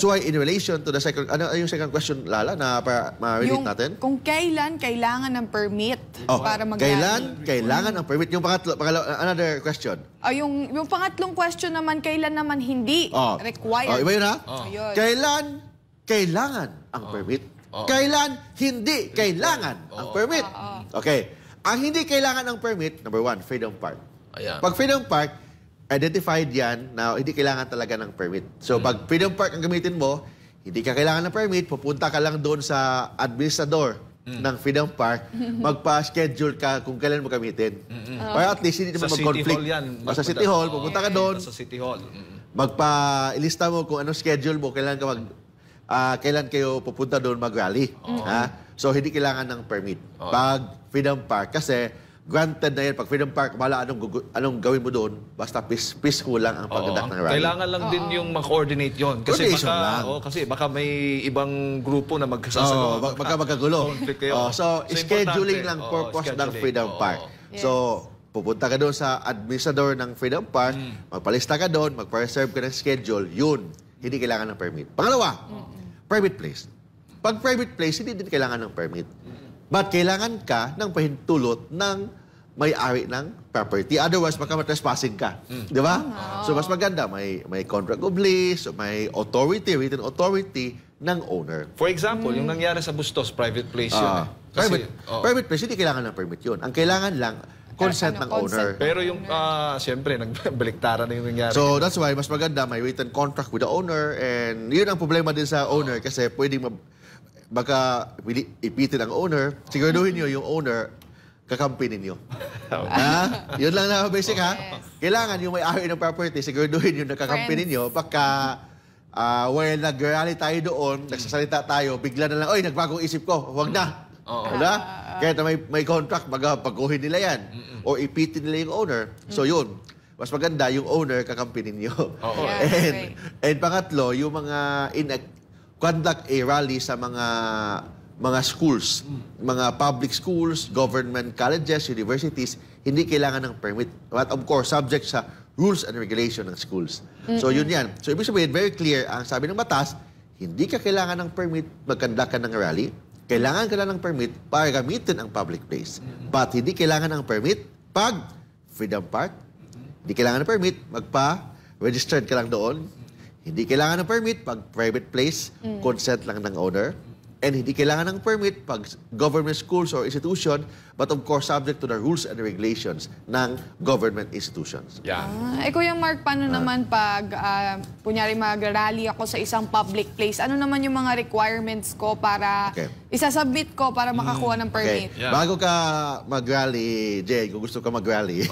That's why in relation to the second, ano yung second question, Lala, na para ma-relate natin? Kung kailan kailangan ng permit oh, para mag Kailan kailangan ng permit? Yung pangatlo, pangatlo uh, another question. Oh, yung, yung pangatlong question naman, kailan naman hindi oh. required. Oh, iba yun ha? Oh. Kailan kailangan ang oh. permit? Oh. Kailan hindi kailangan oh. ang permit? Oh, oh, oh. Okay. Ang hindi kailangan ng permit, number one, Freedom Park. Ayan. Pag Freedom Park, identified yan na hindi kailangan talaga ng permit. So mm. pag Freedom Park ang gamitin mo, hindi ka kailangan ng permit, pupunta ka lang doon sa administrador mm. ng Freedom Park, magpa-schedule ka kung kailan mo gamitin. Para oh. at least hindi naman mag-conflict. O Sa City Hall, pupunta ka doon, Sa City Hall. Mm-mm. magpa-ilista mo kung anong schedule mo, kailan ka mag ah, kailan kayo pupunta doon mag-rally. Oh. Ha? So hindi kailangan ng permit. Oh. Pag Freedom Park kasi granted na yan, pag Freedom Park, wala anong, anong gawin mo doon, basta peace, peaceful lang ang pagdadak ng rally. Kailangan lang din yung mag-coordinate yon Kasi baka, lang. oh, kasi baka may ibang grupo na magkasasagawa. Oo, baka- baka magkagulo. Oh, so, scheduling importante. lang Oo, purpose ng Freedom Park. Yes. So, pupunta ka doon sa administrator ng Freedom Park, hmm. magpalista ka doon, magpa-reserve ka ng schedule, yun, hindi kailangan ng permit. Pangalawa, private place. Pag private place, hindi din kailangan ng permit. But kailangan ka ng pahintulot ng may-ari ng property. Otherwise, baka matrespassing ka. Mm. Di ba? Wow. So, mas maganda, may, may contract of lease, may authority, written authority ng owner. For example, mm. yung hmm. nangyari sa Bustos, private place yun. eh. Kasi, private, oh. private place, hindi kailangan ng permit yun. Ang kailangan lang, consent ng consent owner. Pero yung, uh, siyempre, nagbaliktaran na yung nangyari. So, that's why, mas maganda, may written contract with the owner. And yun ang problema din sa owner oh. kasi pwedeng mag, baka ipitin ang owner. Siguraduhin nyo yung owner, kakampi ninyo thousand. Ha? Yun lang na basic ha. Yes. Kailangan yung may-ari ng property, siguraduhin yung nakakampi Friends. ninyo pagka uh, ah, while nag-rally tayo doon, mm. nagsasalita tayo, bigla na lang, oy, nagbagong isip ko, huwag na. Oo. Uh, ah. Wala? Kaya may, may contract, magpaguhin nila yan. Mm-mm. Or ipitin nila yung owner. So yun, mas maganda yung owner kakampi ninyo. Oo. Yeah, and, right. and pangatlo, yung mga in a, conduct a rally sa mga mga schools, mga public schools, government colleges, universities, hindi kailangan ng permit. But of course, subject sa rules and regulation ng schools. Mm-hmm. So yun yan. So ibig sabihin, very clear, ang sabi ng batas, hindi ka kailangan ng permit magkanda ka ng rally, kailangan ka lang ng permit para gamitin ang public place. But hindi kailangan ng permit pag Freedom Park, hindi kailangan ng permit magpa-registered ka lang doon. Hindi kailangan ng permit pag private place, consent lang ng owner and hindi kailangan ng permit pag government schools or institution, but of course subject to the rules and regulations ng government institutions. Yeah. Ah, eh Kuya Mark, paano ah. naman pag uh, ah, punyari mag-rally ako sa isang public place, ano naman yung mga requirements ko para okay. isasubmit ko para mm, makakuha ng permit? Okay. Yeah. Bago ka mag-rally, Jay, kung gusto ka mag-rally,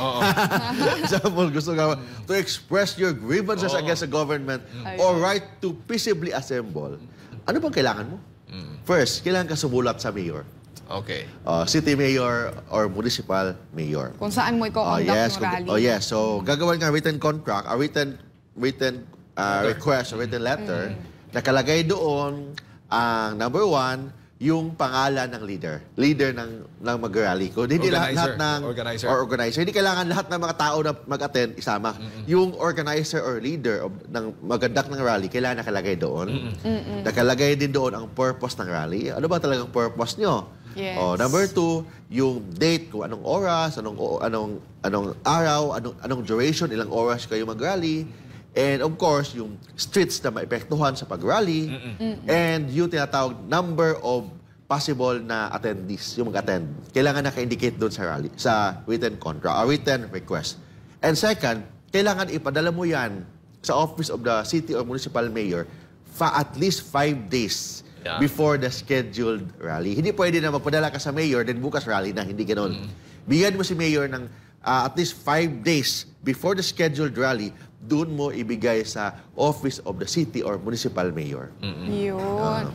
example, gusto ka to express your grievances oh. against the government mm. or right to peaceably assemble, ano bang kailangan mo? Mm. First, kailangan ka sumulat sa mayor. Okay. Uh, city mayor or municipal mayor. Kung saan mo i-conduct ah, uh, yes, yung rally. Oh, yes. So, gagawin ka written contract, a written, written uh, request, a written letter. Mm. Nakalagay doon ang number one, yung pangalan ng leader, leader ng ng mag-rally ko. Hindi lahat, lahat ng organizer. or organizer. Hindi kailangan lahat ng mga tao na mag-attend isama. Mm-mm. Yung organizer or leader of, ng magandak ng rally, kailangan nakalagay doon. Mm-mm. Nakalagay din doon ang purpose ng rally. Ano ba talagang purpose nyo? Yes. Oh, number two, yung date kung anong oras, anong anong anong araw, anong anong duration, ilang oras kayo mag-rally. And of course, yung streets na maepektuhan sa pag-rally. Mm -mm. And yung tinatawag number of possible na attendees, yung mag-attend. Kailangan naka-indicate doon sa rally, sa written contract, a written request. And second, kailangan ipadala mo yan sa office of the city or municipal mayor fa at least five days yeah. before the scheduled rally. Hindi pwede na magpadala ka sa mayor, then bukas rally na, hindi ganun. Mm. Bigyan mo si mayor ng uh, at least five days before the scheduled rally doon mo ibigay sa office of the city or municipal mayor. Mm-hmm. Yun. Uh,